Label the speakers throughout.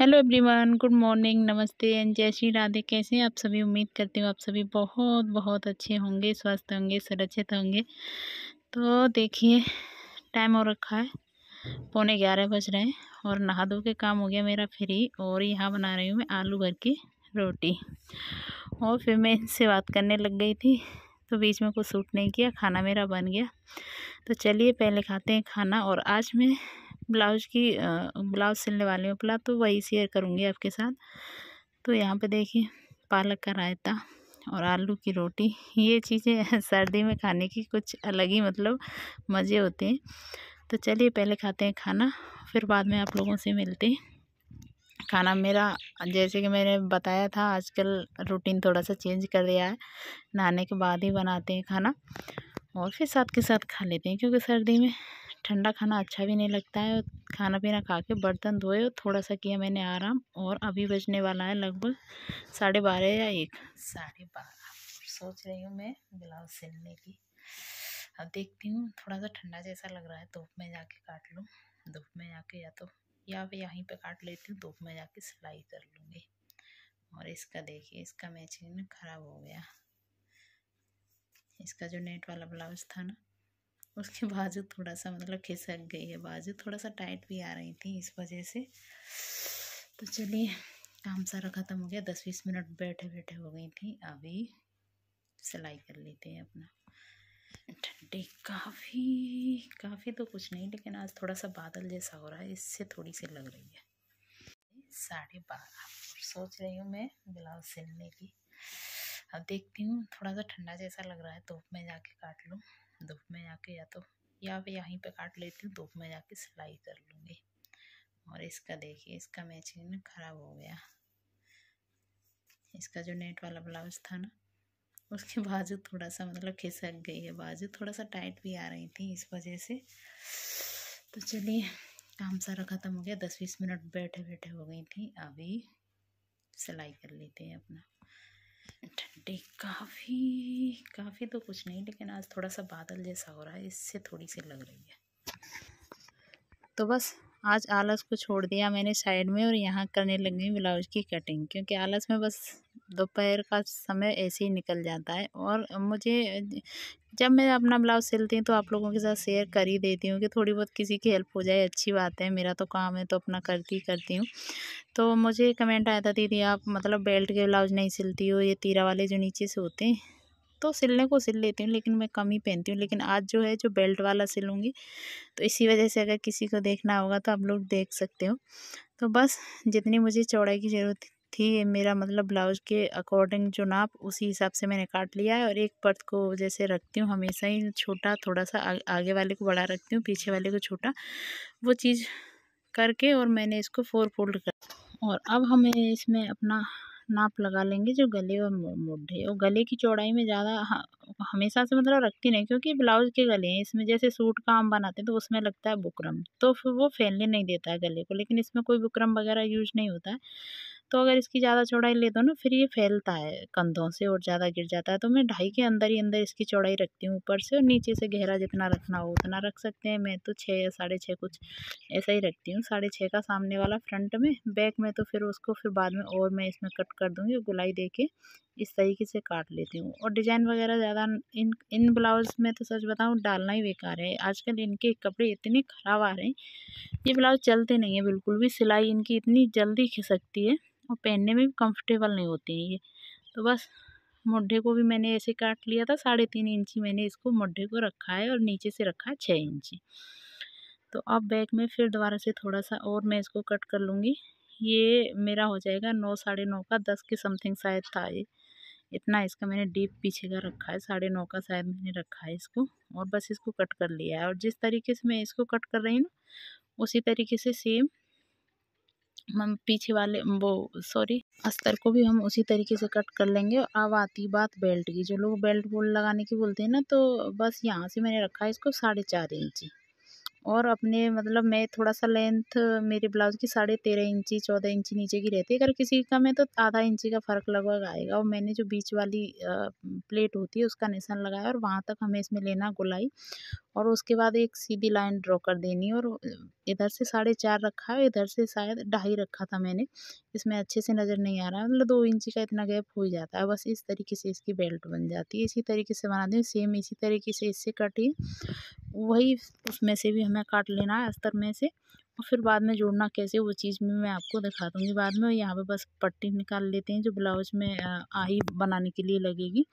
Speaker 1: hello everyone good morning नमस्ते and जय श्री राधे कैसे हैं आप सभी उम्मीद करती हूँ आप सभी बहुत बहुत अच्छे होंगे स्वस्थ होंगे सुरक्षित होंगे तो देखिए टाइम हो रखा है पौने ग्यारह बज रहे हैं और नहा धो के काम हो गया मेरा फ्री और यहाँ बना रही हूँ मैं आलू भर की रोटी और फिर मैं इनसे बात करने लग गई थी तो बीच में कुछ सूट नहीं किया खाना मेरा बन गया तो चलिए पहले खाते हैं खाना और आज मैं ब्लाउज की ब्लाउज सिलने वाली हूँ अपना तो वही शेयर करूँगी आपके साथ तो यहाँ पे देखिए पालक का रायता और आलू की रोटी ये चीज़ें सर्दी में खाने की कुछ अलग ही मतलब मज़े होते हैं तो चलिए पहले खाते हैं खाना फिर बाद में आप लोगों से मिलते हैं खाना मेरा जैसे कि मैंने बताया था आजकल रूटीन थोड़ा सा चेंज कर दिया है नहाने के बाद ही बनाते हैं खाना और फिर साथ के साथ खा लेते हैं क्योंकि सर्दी में ठंडा खाना अच्छा भी नहीं लगता है खाना पीना खा के बर्तन धोए और थोड़ा सा किया मैंने आराम और अभी बजने वाला है लगभग साढ़े बारह या एक साढ़े बारह सोच रही हूँ मैं ब्लाउज सिलने की अब देखती हूँ थोड़ा सा ठंडा जैसा लग रहा है धूप में जाके काट लूँ धूप में जाके या तो या फिर यहीं पर काट लेती हूँ धूप में जाके सिलाई कर लूँगी और इसका देखिए इसका मैचिंग ना ख़राब हो गया इसका जो नेट वाला ब्लाउज था ना उसके बाजू थोड़ा सा मतलब खिसक गई है बाजू थोड़ा सा टाइट भी आ रही थी इस वजह से तो चलिए काम सारा ख़त्म हो गया दस बीस मिनट बैठे बैठे हो गई थी अभी सिलाई कर लेते हैं अपना ठंडी काफ़ी काफ़ी तो कुछ नहीं लेकिन आज थोड़ा सा बादल जैसा हो रहा है इससे थोड़ी सी लग रही है साढ़े बारह सोच रही हूँ मैं ब्लाउज सिलने की अब देखती हूँ थोड़ा सा ठंडा जैसा लग रहा है धूप तो में जाके काट लूँ धूप में जाके या तो या फिर यहीं पे काट लेती हूँ धूप में जाके सिलाई कर लूँगी और इसका देखिए इसका मैचिंग ख़राब हो गया इसका जो नेट वाला ब्लाउज था ना उसके बाजू थोड़ा सा मतलब खिसक गई है बाजू थोड़ा सा टाइट भी आ रही थी इस वजह से तो चलिए काम सारा ख़त्म हो गया दस बीस मिनट बैठे बैठे हो गई थी अभी सिलाई कर लेते हैं अपना ठंडी काफ़ी काफ़ी तो कुछ नहीं लेकिन आज थोड़ा सा बादल जैसा हो रहा है इससे थोड़ी सी लग रही है तो बस आज आलस को छोड़ दिया मैंने साइड में और यहाँ करने लगी ब्लाउज की कटिंग क्योंकि आलस में बस दोपहर का समय ऐसे ही निकल जाता है और मुझे जब मैं अपना ब्लाउज सिलती हूँ तो आप लोगों के साथ शेयर कर ही देती हूँ कि थोड़ी बहुत किसी की हेल्प हो जाए अच्छी बात है मेरा तो काम है तो अपना करती करती हूँ तो मुझे कमेंट आया था दीदी आप मतलब बेल्ट के ब्लाउज नहीं सिलती हो ये तीरा वाले जो नीचे से होते हैं तो सिलने को सिल लेती हूँ लेकिन मैं कम ही पहनती हूँ लेकिन आज जो है जो बेल्ट वाला सिलूँगी तो इसी वजह से अगर किसी को देखना होगा तो आप लोग देख सकते हो तो बस जितनी मुझे चौड़ाई की ज़रूरत थी मेरा मतलब ब्लाउज के अकॉर्डिंग जो नाप उसी हिसाब से मैंने काट लिया है और एक पर्द को जैसे रखती हूँ हमेशा ही छोटा थोड़ा सा आगे वाले को बड़ा रखती हूँ पीछे वाले को छोटा वो चीज़ करके और मैंने इसको फोर फोल्ड कर और अब हमें इसमें अपना नाप लगा लेंगे जो गले और मोढ़े और गले की चौड़ाई में ज़्यादा हमेशा से मतलब रखती नहीं क्योंकि ब्लाउज के गले हैं इसमें जैसे सूट का हम बनाते हैं तो उसमें लगता है बुकरम तो वो फैलने नहीं देता है गले को लेकिन इसमें कोई बुकरम वगैरह यूज नहीं होता है तो अगर इसकी ज़्यादा चौड़ाई ले दो ना फिर ये फैलता है कंधों से और ज़्यादा गिर जाता है तो मैं ढाई के अंदर ही अंदर इसकी चौड़ाई रखती हूँ ऊपर से और नीचे से गहरा जितना रखना हो उतना रख सकते हैं मैं तो छः या साढ़े छः कुछ ऐसा ही रखती हूँ साढ़े छः का सामने वाला फ्रंट में बैक में तो फिर उसको फिर बाद में और मैं इसमें कट कर दूँगी गुलाई दे के इस तरीके से काट लेती हूँ और डिजाइन वगैरह ज़्यादा इन इन ब्लाउज़ में तो सच बताऊँ डालना ही बेकार है आजकल इनके कपड़े इतने ख़राब आ रहे हैं ये ब्लाउज़ चलते नहीं है बिल्कुल भी सिलाई इनकी इतनी जल्दी खिसकती है और पहनने में भी कम्फर्टेबल नहीं होती है ये तो बस मुड्ढे को भी मैंने ऐसे काट लिया था साढ़े तीन इंची मैंने इसको मुड्ढे को रखा है और नीचे से रखा है छः इंची तो अब बैक में फिर दोबारा से थोड़ा सा और मैं इसको कट कर लूँगी ये मेरा हो जाएगा नौ साढ़े नौ का दस के समथिंग शायद था ये इतना इसका मैंने डीप पीछे का रखा है साढ़े नौ का शायद मैंने रखा है इसको और बस इसको कट कर लिया है और जिस तरीके से मैं इसको कट कर रही हूँ ना उसी तरीके से सेम हम पीछे वाले वो सॉरी अस्तर को भी हम उसी तरीके से कट कर लेंगे अब आती बात बेल्ट की जो लोग बेल्ट बोल लगाने की बोलते हैं ना तो बस यहाँ से मैंने रखा है इसको साढ़े चार इंची और अपने मतलब मैं थोड़ा सा लेंथ मेरे ब्लाउज की साढ़े तेरह इंची चौदह इंची नीचे की रहती है अगर किसी का मैं तो आधा इंची का फ़र्क लगभग आएगा और मैंने जो बीच वाली प्लेट होती है उसका निशान लगाया और वहाँ तक हमें इसमें लेना गुलाई और उसके बाद एक सीधी लाइन ड्रॉ कर देनी और इधर से साढ़े चार रखा है इधर से शायद ढाई रखा था मैंने इसमें अच्छे से नज़र नहीं आ रहा है मतलब दो इंची का इतना गैप हो जाता है बस इस तरीके से इसकी बेल्ट बन जाती है इसी तरीके से बना दें सेम इसी तरीके से इससे कटी वही उसमें से भी हमें काट लेना है अस्तर में से और फिर बाद में जोड़ना कैसे वो चीज़ भी मैं आपको दिखा दूँगी बाद में यहाँ पे बस पट्टी निकाल लेते हैं जो ब्लाउज में आही बनाने के लिए लगेगी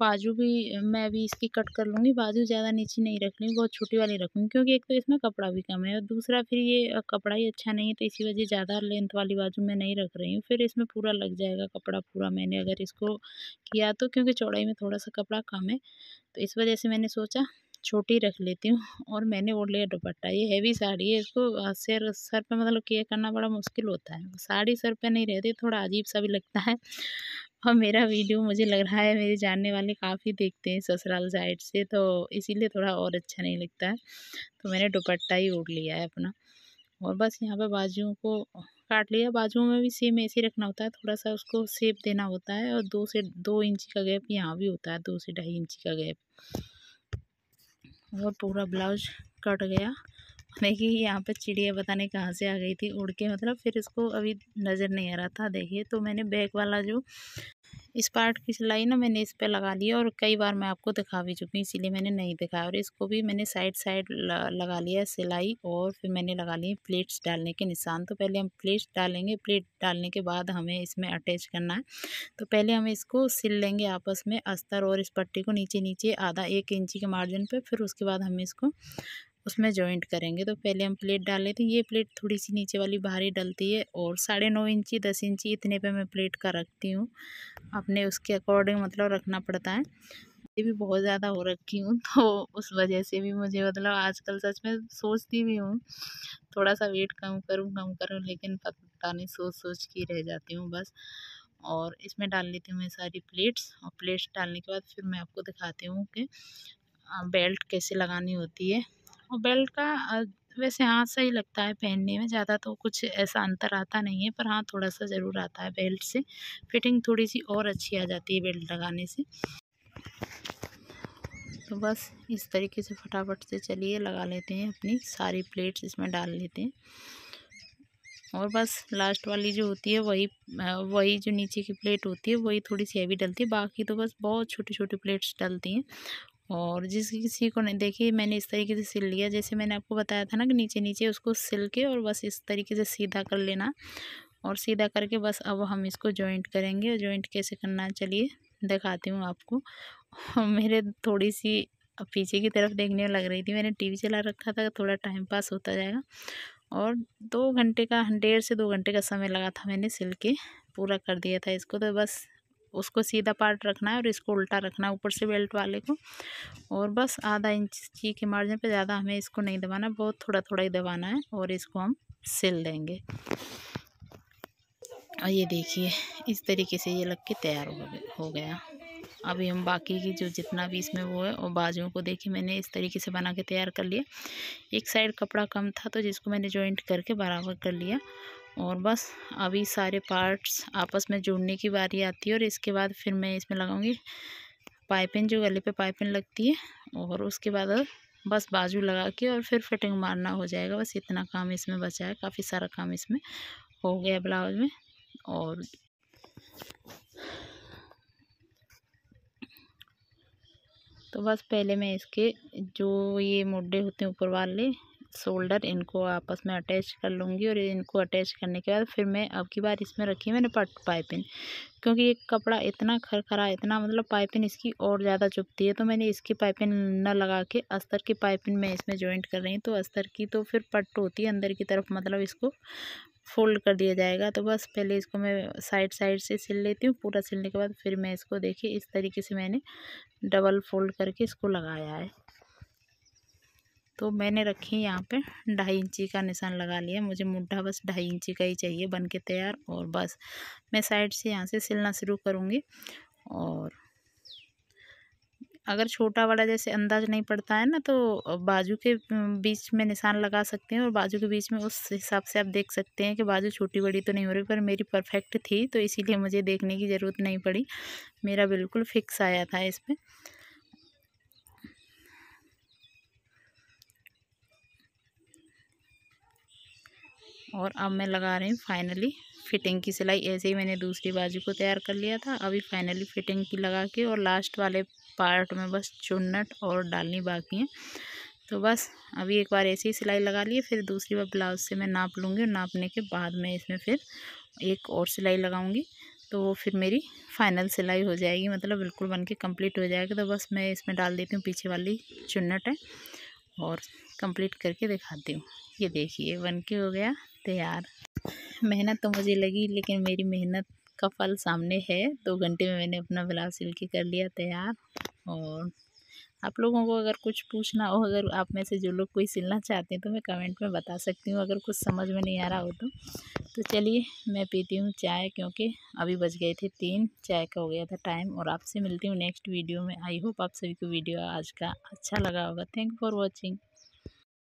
Speaker 1: बाजू भी मैं भी इसकी कट कर लूँगी बाजू ज़्यादा नीचे नहीं रखनी बहुत छोटी वाली रखूँगी क्योंकि एक तो इसमें कपड़ा भी कम है और दूसरा फिर ये कपड़ा ही अच्छा नहीं है तो इसी वजह ज़्यादा लेंथ वाली बाजू मैं नहीं रख रही हूँ फिर इसमें पूरा लग जाएगा कपड़ा पूरा मैंने अगर इसको किया तो क्योंकि चौड़ाई में थोड़ा सा कपड़ा कम है तो इस वजह से मैंने सोचा छोटी रख लेती हूँ और मैंने ओढ़ लिया दुपट्टा ये हैवी साड़ी है इसको सिर सर पे मतलब केयर करना बड़ा मुश्किल होता है साड़ी सर पे नहीं रहती थोड़ा अजीब सा भी लगता है और मेरा वीडियो मुझे लग रहा है मेरे जानने वाले काफ़ी देखते हैं ससुराल साइड से तो इसीलिए थोड़ा और अच्छा नहीं लगता है तो मैंने दुपट्टा ही ओढ़ लिया है अपना और बस यहाँ पर बाजुओं को काट लिया बाजुओं में भी सेम ऐसे रखना होता है थोड़ा सा उसको सेप देना होता है और दो से दो इंची का गैप यहाँ भी होता है दो से ढाई इंची का गैप वो पूरा ब्लाउज कट गया देखिए यहाँ पे चिड़िया बताने कहाँ से आ गई थी उड़ के मतलब फिर इसको अभी नज़र नहीं आ रहा था देखिए तो मैंने बैक वाला जो इस पार्ट की सिलाई ना मैंने इस पर लगा लिया और कई बार मैं आपको दिखा भी चुकी हूँ इसीलिए मैंने नहीं दिखाया और इसको भी मैंने साइड साइड लगा लिया सिलाई और फिर मैंने लगा ली प्लेट्स डालने के निशान तो पहले हम प्लेट्स डालेंगे प्लेट डालने के बाद हमें इसमें अटैच करना है तो पहले हम इसको सिल लेंगे आपस में अस्तर और इस पट्टी को नीचे नीचे आधा एक इंची के मार्जिन पर फिर उसके बाद हम इसको उसमें जॉइंट करेंगे तो पहले हम प्लेट डाल लेते हैं ये प्लेट थोड़ी सी नीचे वाली भारी डलती है और साढ़े नौ इंची दस इंची इतने पे मैं प्लेट का रखती हूँ अपने उसके अकॉर्डिंग मतलब रखना पड़ता है ये भी बहुत ज़्यादा हो रखी हूँ तो उस वजह से भी मुझे मतलब आजकल सच में सोचती भी हूँ थोड़ा सा वेट कम करूँ कम करूँ लेकिन पता नहीं सोच सोच के रह जाती हूँ बस और इसमें डाल लेती हूँ मैं सारी प्लेट्स और प्लेट्स डालने के बाद फिर मैं आपको दिखाती हूँ कि बेल्ट कैसे लगानी होती है बेल्ट का वैसे हाँ सही लगता है पहनने में ज़्यादा तो कुछ ऐसा अंतर आता नहीं है पर हाँ थोड़ा सा ज़रूर आता है बेल्ट से फिटिंग थोड़ी सी और अच्छी आ जाती है बेल्ट लगाने से तो बस इस तरीके से फटाफट से चलिए लगा लेते हैं अपनी सारी प्लेट्स इसमें डाल लेते हैं और बस लास्ट वाली जो होती है वही वही जो नीचे की प्लेट होती है वही थोड़ी सी हैवी डलती है बाकी तो बस बहुत छोटी छोटी प्लेट्स डलती हैं और जिस किसी को नहीं देखिए मैंने इस तरीके से सिल लिया जैसे मैंने आपको बताया था ना कि नीचे नीचे उसको सिल के और बस इस तरीके से सीधा कर लेना और सीधा करके बस अब हम इसको जॉइंट करेंगे और जॉइंट कैसे करना चलिए दिखाती हूँ आपको मेरे थोड़ी सी पीछे की तरफ देखने लग रही थी मैंने टीवी चला रखा था थोड़ा टाइम पास होता जाएगा और दो घंटे का डेढ़ से दो घंटे का समय लगा था मैंने सिल के पूरा कर दिया था इसको तो बस उसको सीधा पार्ट रखना है और इसको उल्टा रखना है ऊपर से बेल्ट वाले को और बस आधा इंच इंची के मार्जिन पे ज़्यादा हमें इसको नहीं दबाना बहुत थोड़ा थोड़ा ही दबाना है और इसको हम सिल देंगे और ये देखिए इस तरीके से ये लग के तैयार हो गया अभी हम बाकी की जो जितना भी इसमें वो है और बाजुओं को देखिए मैंने इस तरीके से बना के तैयार कर लिया एक साइड कपड़ा कम था तो जिसको मैंने जॉइंट करके बराबर कर लिया और बस अभी सारे पार्ट्स आपस में जोड़ने की बारी आती है और इसके बाद फिर मैं इसमें लगाऊंगी पाइपिंग जो गले पे पाइपिंग लगती है और उसके बाद बस बाजू लगा के और फिर फिटिंग मारना हो जाएगा बस इतना काम इसमें बचा है काफ़ी सारा काम इसमें हो गया ब्लाउज में और तो बस पहले मैं इसके जो ये मोडे होते हैं ऊपर वाले शोल्डर इनको आपस में अटैच कर लूँगी और इनको अटैच करने के बाद फिर मैं अब की बार इसमें रखी मैंने पट पाइपिन क्योंकि ये कपड़ा इतना खरखरा इतना मतलब पाइपिन इसकी और ज़्यादा चुपती है तो मैंने इसकी पाइपिन न लगा के अस्तर की पाइपिन मैं इसमें ज्वाइंट कर रही हूँ तो अस्तर की तो फिर पट होती है अंदर की तरफ मतलब इसको फोल्ड कर दिया जाएगा तो बस पहले इसको मैं साइड साइड से सिल लेती हूँ पूरा सिलने के बाद फिर मैं इसको देखिए इस तरीके से मैंने डबल फोल्ड करके इसको लगाया है तो मैंने रखी यहाँ पे ढाई इंची का निशान लगा लिया मुझे मुड्ढा बस ढाई इंची का ही चाहिए बन के तैयार और बस मैं साइड से यहाँ से सिलना शुरू करूँगी और अगर छोटा वाला जैसे अंदाज नहीं पड़ता है ना तो बाजू के बीच में निशान लगा सकते हैं और बाजू के बीच में उस हिसाब से आप देख सकते हैं कि बाजू छोटी बड़ी तो नहीं हो रही पर मेरी परफेक्ट थी तो इसीलिए मुझे देखने की ज़रूरत नहीं पड़ी मेरा बिल्कुल फिक्स आया था इस पर और अब मैं लगा रही हूँ फाइनली फिटिंग की सिलाई ऐसे ही मैंने दूसरी बाजू को तैयार कर लिया था अभी फाइनली फिटिंग की लगा के और लास्ट वाले पार्ट में बस चुन्नट और डालनी बाकी है तो बस अभी एक बार ऐसे ही सिलाई लगा लिए फिर दूसरी बार ब्लाउज से मैं नाप लूँगी और नापने के बाद मैं इसमें फिर एक और सिलाई लगाऊँगी तो वो फिर मेरी फाइनल सिलाई हो जाएगी मतलब बिल्कुल बन के कम्प्लीट हो जाएगा तो बस मैं इसमें डाल देती हूँ पीछे वाली चुन्नट है और कंप्लीट करके दिखाती हूँ ये देखिए बन के हो गया तैयार तो यार मेहनत तो मुझे लगी लेकिन मेरी मेहनत का फल सामने है दो घंटे में मैंने अपना ब्लाउज सिल के कर लिया तैयार और आप लोगों को अगर कुछ पूछना हो अगर आप में से जो लोग कोई सिलना चाहते हैं तो मैं कमेंट में बता सकती हूँ अगर कुछ समझ में नहीं आ रहा हो तो तो चलिए मैं पीती हूँ चाय क्योंकि अभी बज गए थे तीन चाय का हो गया था टाइम और आपसे मिलती हूँ नेक्स्ट वीडियो में आई होप आप सभी को वीडियो आज का अच्छा लगा होगा थैंक फॉर वॉचिंग